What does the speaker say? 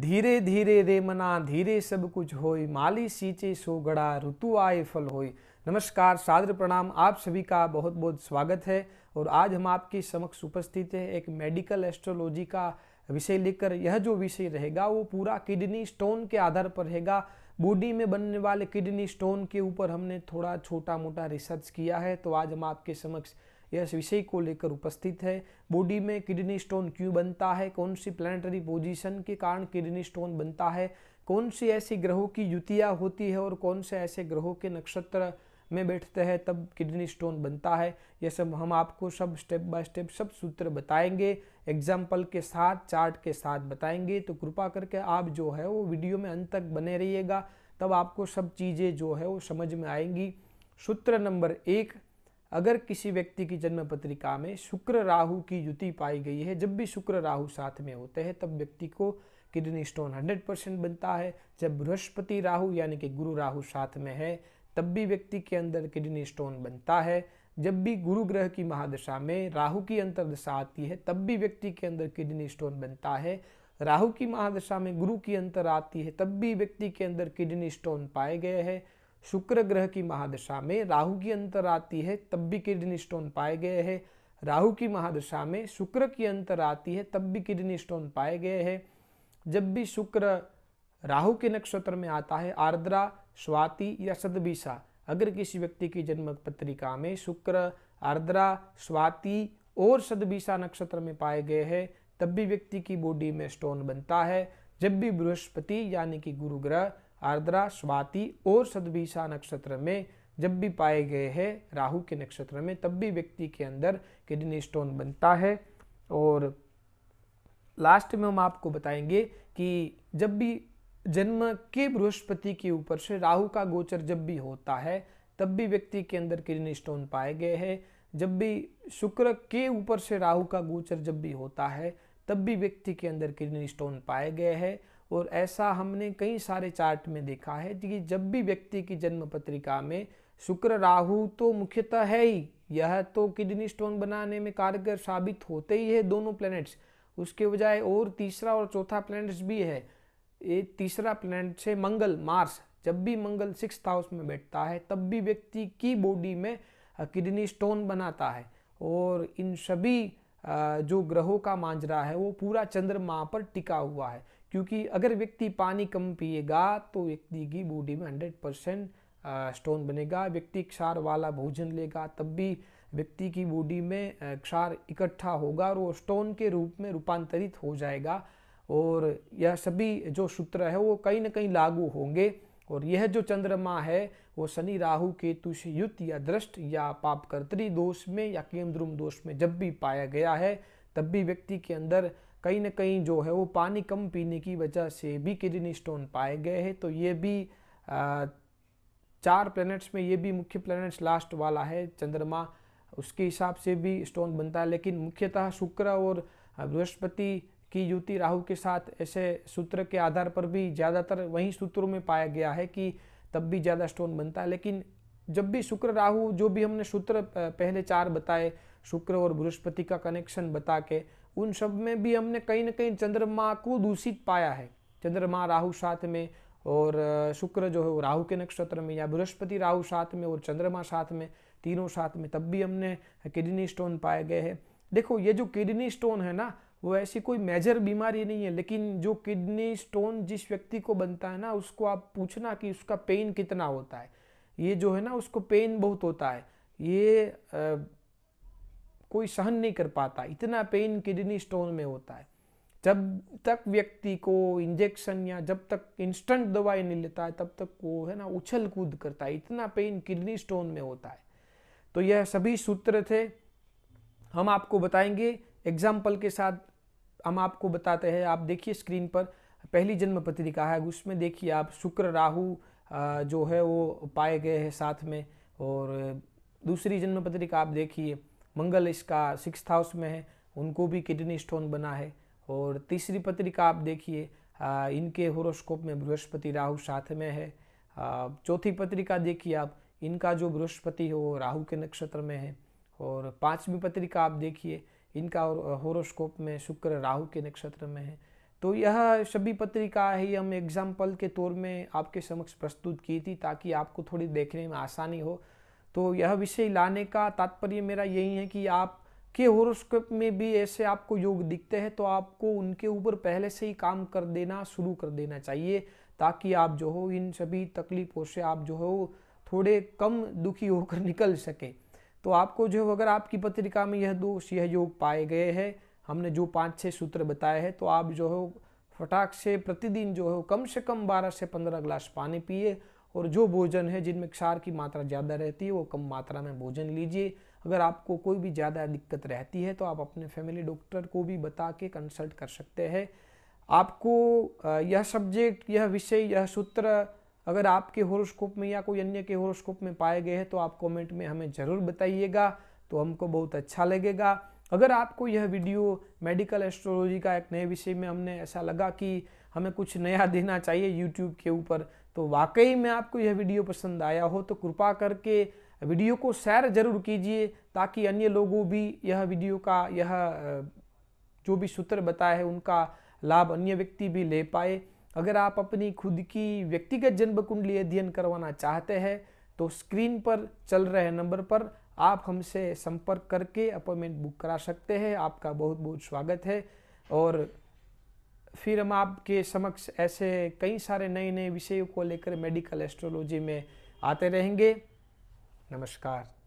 धीरे धीरे रे मना धीरे सब कुछ होय माली सींचे सो गड़ा ऋतु आए फल होय नमस्कार सादर प्रणाम आप सभी का बहुत बहुत स्वागत है और आज हम आपके समक्ष उपस्थित हैं एक मेडिकल एस्ट्रोलॉजी का विषय लेकर यह जो विषय रहेगा वो पूरा किडनी स्टोन के आधार पर रहेगा बॉडी में बनने वाले किडनी स्टोन के ऊपर हमने थोड़ा छोटा मोटा रिसर्च किया है तो आज हम आपके समक्ष यह विषय को लेकर उपस्थित है बॉडी में किडनी स्टोन क्यों बनता है कौन सी प्लानिटरी पोजीशन के कारण किडनी स्टोन बनता है कौन सी ऐसी ग्रहों की युतियाँ होती है और कौन से ऐसे ग्रहों के नक्षत्र में बैठते हैं तब किडनी स्टोन बनता है यह सब हम आपको सब स्टेप बाय स्टेप सब सूत्र बताएंगे एग्जाम्पल के साथ चार्ट के साथ बताएंगे तो कृपा करके आप जो है वो वीडियो में अंत तक बने रहिएगा तब आपको सब चीज़ें जो है वो समझ में आएंगी सूत्र नंबर एक अगर किसी व्यक्ति की जन्म पत्रिका में शुक्र राहु की युति पाई गई है जब भी शुक्र राहु साथ में होते हैं तब व्यक्ति को किडनी स्टोन 100 परसेंट बनता है जब बृहस्पति राहु यानी कि गुरु राहु साथ में है तब भी व्यक्ति के अंदर किडनी स्टोन बनता है जब भी गुरु ग्रह की महादशा में राहु की अंतरदशा आती है तब भी व्यक्ति के अंदर किडनी स्टोन बनता है राहु की महादशा में गुरु की अंतर आती है तब भी व्यक्ति के अंदर किडनी स्टोन पाए गए हैं शुक्र ग्रह की महादशा में राहु की अंतर आती है तब भी किडनी स्टोन पाए गए हैं राहु की महादशा में शुक्र की अंतर आती है तब भी किडनी स्टोन पाए गए हैं जब भी शुक्र राहु के नक्षत्र में आता है आर्द्रा स्वाति या सदबीसा अगर किसी व्यक्ति की जन्म पत्रिका में शुक्र आर्द्रा स्वाति और सदबीसा नक्षत्र में पाए गए हैं तब भी व्यक्ति की बॉडी में स्टोन बनता है जब भी बृहस्पति यानी कि गुरु ग्रह आर्द्रा स्वाति और सदभिषा नक्षत्र में जब भी पाए गए हैं राहु के नक्षत्र में तब भी व्यक्ति के अंदर किडनी स्टोन बनता है और लास्ट में हम आपको बताएंगे कि जब भी जन्म के बृहस्पति के ऊपर से राहु का गोचर जब भी होता है तब भी व्यक्ति के अंदर किडनी स्टोन पाए गए हैं जब भी शुक्र के ऊपर से राहु का गोचर जब भी होता है तब भी व्यक्ति के अंदर किडनी स्टोन पाए गए हैं और ऐसा हमने कई सारे चार्ट में देखा है कि जब भी व्यक्ति की जन्म पत्रिका में शुक्र राहु तो मुख्यतः है ही यह तो किडनी स्टोन बनाने में कारगर साबित होते ही है दोनों प्लैनेट्स उसके बजाय और तीसरा और चौथा प्लैनेट्स भी है ये तीसरा प्लैनेट है मंगल मार्स जब भी मंगल सिक्स हाउस में बैठता है तब भी व्यक्ति की बॉडी में किडनी स्टोन बनाता है और इन सभी जो ग्रहों का मांजरा है वो पूरा चंद्रमा पर टिका हुआ है क्योंकि अगर व्यक्ति पानी कम पिएगा तो व्यक्ति की बॉडी में हंड्रेड परसेंट स्टोन बनेगा व्यक्ति क्षार वाला भोजन लेगा तब भी व्यक्ति की बॉडी में क्षार इकट्ठा होगा और वो स्टोन के रूप में रूपांतरित हो जाएगा और यह सभी जो सूत्र है वो कहीं ना कहीं लागू होंगे और यह जो चंद्रमा है वो शनि राहु केतु से युत या दृष्ट या पापकर्तरी दोष में या केमद्रुम दोष में जब भी पाया गया है तब भी व्यक्ति के अंदर कहीं ना कहीं जो है वो पानी कम पीने की वजह से भी किडनी स्टोन पाए गए हैं तो ये भी चार प्लैनेट्स में ये भी मुख्य प्लैनेट्स लास्ट वाला है चंद्रमा उसके हिसाब से भी स्टोन बनता है लेकिन मुख्यतः शुक्र और बृहस्पति की युति राहु के साथ ऐसे सूत्र के आधार पर भी ज़्यादातर वहीं सूत्रों में पाया गया है कि तब भी ज़्यादा स्टोन बनता है लेकिन जब भी शुक्र राहु जो भी हमने सूत्र पहले चार बताए शुक्र और बृहस्पति का कनेक्शन बता के उन सब में भी हमने कहीं ना कहीं चंद्रमा को दूषित पाया है चंद्रमा राहु साथ में और शुक्र जो है वो राहु के नक्षत्र में या बृहस्पति राहु साथ में और चंद्रमा साथ में तीनों साथ में तब भी हमने किडनी स्टोन पाए गए हैं देखो ये जो किडनी स्टोन है ना वो ऐसी कोई मेजर बीमारी नहीं है लेकिन जो किडनी स्टोन जिस व्यक्ति को बनता है ना उसको आप पूछना कि उसका पेन कितना होता है ये जो है ना उसको पेन बहुत होता है ये कोई सहन नहीं कर पाता इतना पेन किडनी स्टोन में होता है जब तक व्यक्ति को इंजेक्शन या जब तक इंस्टेंट दवाई नहीं लेता है तब तक वो है ना उछल कूद करता है इतना पेन किडनी स्टोन में होता है तो यह सभी सूत्र थे हम आपको बताएंगे एग्जाम्पल के साथ हम आपको बताते हैं आप देखिए स्क्रीन पर पहली जन्म पत्रिका है उसमें देखिए आप शुक्र राहु जो है वो पाए गए हैं साथ में और दूसरी जन्म पत्रिका आप देखिए मंगल इसका सिक्स हाउस में है उनको भी किडनी स्टोन बना है और तीसरी पत्रिका आप देखिए इनके होरोस्कोप में बृहस्पति राहु साथ में है चौथी पत्रिका देखिए आप इनका जो बृहस्पति है वो राहु के नक्षत्र में है और पांचवी पत्रिका आप देखिए इनका होरोस्कोप में शुक्र राहु के नक्षत्र में है तो यह सभी पत्रिका ही हम एग्जाम्पल के तौर में आपके समक्ष प्रस्तुत की थी ताकि आपको थोड़ी देखने में आसानी हो तो यह विषय लाने का तात्पर्य मेरा यही है कि आप के होरोस्कोप में भी ऐसे आपको योग दिखते हैं तो आपको उनके ऊपर पहले से ही काम कर देना शुरू कर देना चाहिए ताकि आप जो हो इन सभी तकलीफ़ों से आप जो हो थोड़े कम दुखी होकर निकल सकें तो आपको जो अगर आपकी पत्रिका में यह दोष यह योग पाए गए हैं हमने जो पाँच छः सूत्र बताए हैं तो आप जो हो फटाक से प्रतिदिन जो हो कम से कम बारह से पंद्रह ग्लास पानी पिए और जो भोजन है जिनमें क्षार की मात्रा ज़्यादा रहती है वो कम मात्रा में भोजन लीजिए अगर आपको कोई भी ज़्यादा दिक्कत रहती है तो आप अपने फैमिली डॉक्टर को भी बता के कंसल्ट कर सकते हैं आपको यह सब्जेक्ट यह विषय यह सूत्र अगर आपके होरोस्कोप में या कोई अन्य के होरोस्कोप में पाए गए हैं तो आप कमेंट में हमें ज़रूर बताइएगा तो हमको बहुत अच्छा लगेगा अगर आपको यह वीडियो मेडिकल एस्ट्रोलॉजी का एक नए विषय में हमने ऐसा लगा कि हमें कुछ नया देना चाहिए यूट्यूब के ऊपर तो वाकई में आपको यह वीडियो पसंद आया हो तो कृपा करके वीडियो को शेयर जरूर कीजिए ताकि अन्य लोगों भी यह वीडियो का यह जो भी सूत्र बताया है उनका लाभ अन्य व्यक्ति भी ले पाए अगर आप अपनी खुद की व्यक्तिगत जन्म कुंडली अध्ययन करवाना चाहते हैं तो स्क्रीन पर चल रहे नंबर पर आप हमसे संपर्क करके अपॉइंटमेंट बुक करा सकते हैं आपका बहुत बहुत स्वागत है और फिर हम आपके समक्ष ऐसे कई सारे नए नए विषयों को लेकर मेडिकल एस्ट्रोलॉजी में आते रहेंगे नमस्कार